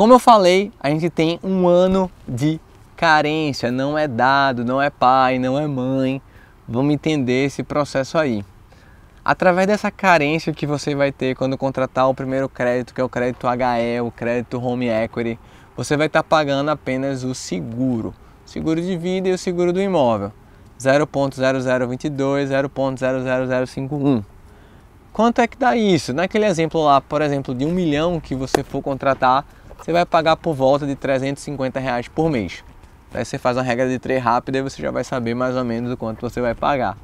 Como eu falei, a gente tem um ano de carência, não é dado, não é pai, não é mãe. Vamos entender esse processo aí. Através dessa carência que você vai ter quando contratar o primeiro crédito, que é o crédito HE, o crédito Home Equity, você vai estar pagando apenas o seguro, seguro de vida e o seguro do imóvel, 0.0022, 0.00051. Quanto é que dá isso? Naquele exemplo lá, por exemplo, de um milhão que você for contratar, você vai pagar por volta de 350 reais por mês. Aí você faz uma regra de três rápida e você já vai saber mais ou menos o quanto você vai pagar.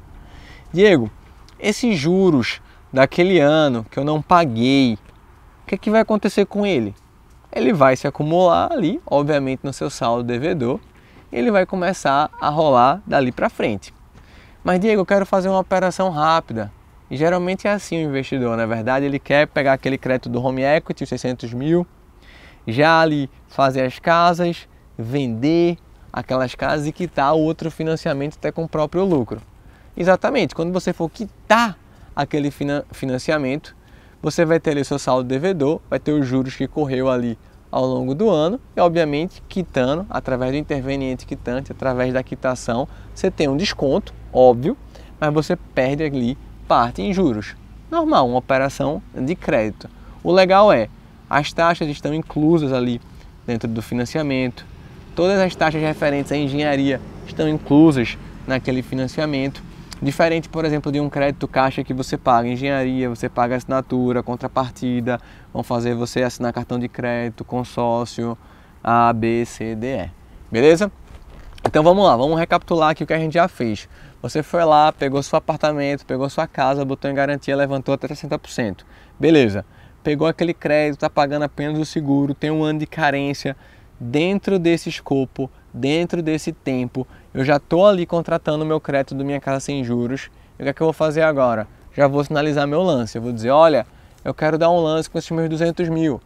Diego, esses juros daquele ano que eu não paguei, o que, é que vai acontecer com ele? Ele vai se acumular ali, obviamente, no seu saldo devedor, e ele vai começar a rolar dali para frente. Mas, Diego, eu quero fazer uma operação rápida. E geralmente é assim o investidor, na é verdade, ele quer pegar aquele crédito do home equity, os 600 mil, já ali fazer as casas, vender aquelas casas e quitar o outro financiamento até com o próprio lucro. Exatamente, quando você for quitar aquele financiamento, você vai ter ali seu saldo devedor, vai ter os juros que correu ali ao longo do ano e, obviamente, quitando, através do interveniente quitante, através da quitação, você tem um desconto, óbvio, mas você perde ali parte em juros. Normal, uma operação de crédito. O legal é, as taxas estão inclusas ali dentro do financiamento. Todas as taxas referentes à engenharia estão inclusas naquele financiamento. Diferente, por exemplo, de um crédito caixa que você paga engenharia, você paga assinatura, contrapartida, vão fazer você assinar cartão de crédito, consórcio, A, B, C, D, E. Beleza? Então vamos lá, vamos recapitular aqui o que a gente já fez. Você foi lá, pegou seu apartamento, pegou sua casa, botou em garantia, levantou até 60%. Beleza pegou aquele crédito, está pagando apenas o seguro, tem um ano de carência. Dentro desse escopo, dentro desse tempo, eu já estou ali contratando meu crédito do Minha Casa Sem Juros. E o que é que eu vou fazer agora? Já vou sinalizar meu lance. Eu vou dizer, olha, eu quero dar um lance com esses meus 200 mil.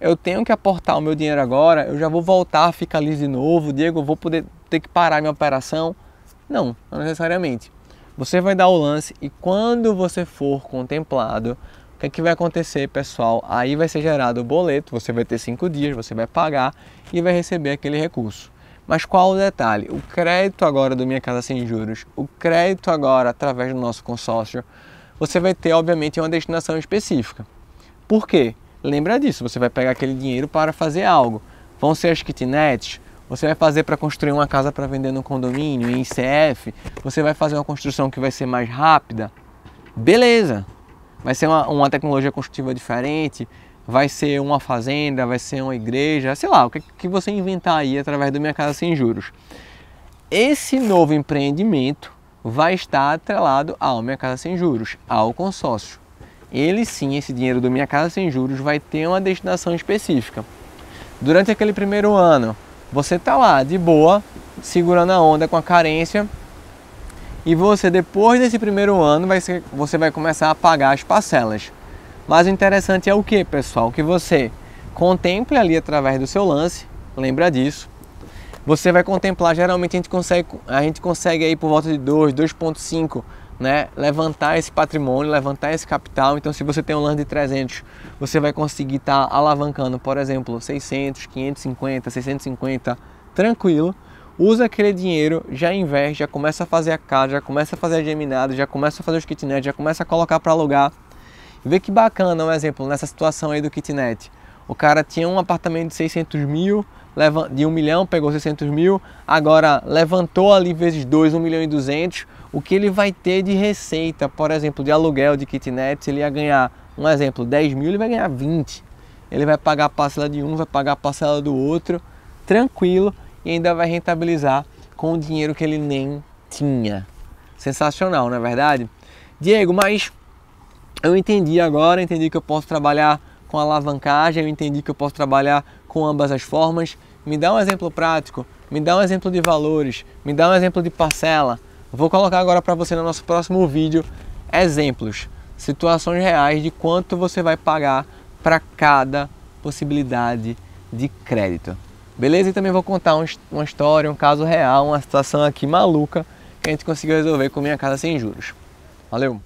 Eu tenho que aportar o meu dinheiro agora, eu já vou voltar a ficar liso de novo, Diego, eu vou poder ter que parar minha operação. Não, não necessariamente. Você vai dar o lance e quando você for contemplado, o que, é que vai acontecer, pessoal? Aí vai ser gerado o boleto, você vai ter cinco dias, você vai pagar e vai receber aquele recurso. Mas qual o detalhe? O crédito agora do Minha Casa Sem Juros, o crédito agora através do nosso consórcio, você vai ter, obviamente, uma destinação específica. Por quê? Lembra disso, você vai pegar aquele dinheiro para fazer algo. Vão ser as kitnets, você vai fazer para construir uma casa para vender no condomínio, em ICF, você vai fazer uma construção que vai ser mais rápida. Beleza! vai ser uma, uma tecnologia construtiva diferente, vai ser uma fazenda, vai ser uma igreja, sei lá, o que, que você inventar aí através do Minha Casa Sem Juros. Esse novo empreendimento vai estar atrelado ao Minha Casa Sem Juros, ao consórcio. Ele sim, esse dinheiro do Minha Casa Sem Juros vai ter uma destinação específica. Durante aquele primeiro ano, você está lá de boa, segurando a onda com a carência, e você depois desse primeiro ano vai ser, você vai começar a pagar as parcelas. Mas o interessante é o que, pessoal? Que você contemple ali através do seu lance, lembra disso. Você vai contemplar, geralmente a gente consegue, a gente consegue aí por volta de 2, 2.5, né, levantar esse patrimônio, levantar esse capital. Então se você tem um lance de 300, você vai conseguir estar tá alavancando, por exemplo, 600, 550, 650, tranquilo usa aquele dinheiro, já investe, já começa a fazer a casa, já começa a fazer a geminada, já começa a fazer os kitnet, já começa a colocar para alugar. vê que bacana um exemplo nessa situação aí do kitnet. O cara tinha um apartamento de 600 mil, de 1 milhão, pegou 600 mil, agora levantou ali vezes 2, 1 milhão e 200, o que ele vai ter de receita, por exemplo, de aluguel de kitnet, ele ia ganhar, um exemplo, 10 mil, ele vai ganhar 20. Ele vai pagar a parcela de um, vai pagar a parcela do outro, tranquilo, e ainda vai rentabilizar com o dinheiro que ele nem tinha. Sensacional, não é verdade? Diego, mas eu entendi agora, entendi que eu posso trabalhar com alavancagem, eu entendi que eu posso trabalhar com ambas as formas. Me dá um exemplo prático, me dá um exemplo de valores, me dá um exemplo de parcela. Vou colocar agora para você no nosso próximo vídeo exemplos, situações reais de quanto você vai pagar para cada possibilidade de crédito beleza? E também vou contar um, uma história, um caso real, uma situação aqui maluca que a gente conseguiu resolver com Minha Casa Sem Juros. Valeu!